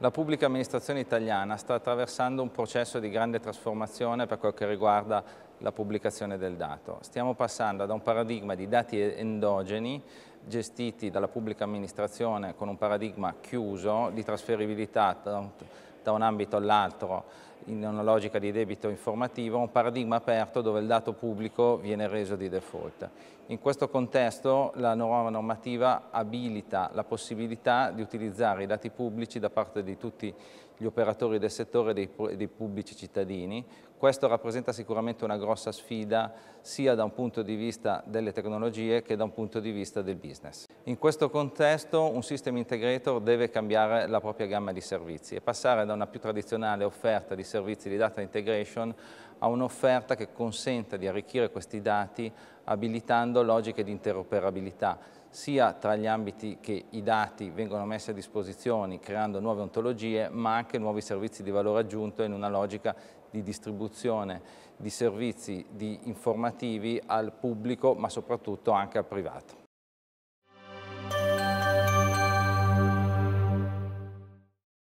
La pubblica amministrazione italiana sta attraversando un processo di grande trasformazione per quel che riguarda la pubblicazione del dato. Stiamo passando da un paradigma di dati endogeni gestiti dalla pubblica amministrazione con un paradigma chiuso di trasferibilità da un ambito all'altro in una logica di debito informativo, un paradigma aperto dove il dato pubblico viene reso di default. In questo contesto la nuova normativa abilita la possibilità di utilizzare i dati pubblici da parte di tutti gli operatori del settore e dei pubblici cittadini. Questo rappresenta sicuramente una grossa sfida sia da un punto di vista delle tecnologie che da un punto di vista del business. In questo contesto un system integrator deve cambiare la propria gamma di servizi e passare da una più tradizionale offerta di servizi di data integration a un'offerta che consenta di arricchire questi dati abilitando logiche di interoperabilità sia tra gli ambiti che i dati vengono messi a disposizione creando nuove ontologie ma anche nuovi servizi di valore aggiunto in una logica di distribuzione di servizi di informativi al pubblico ma soprattutto anche al privato.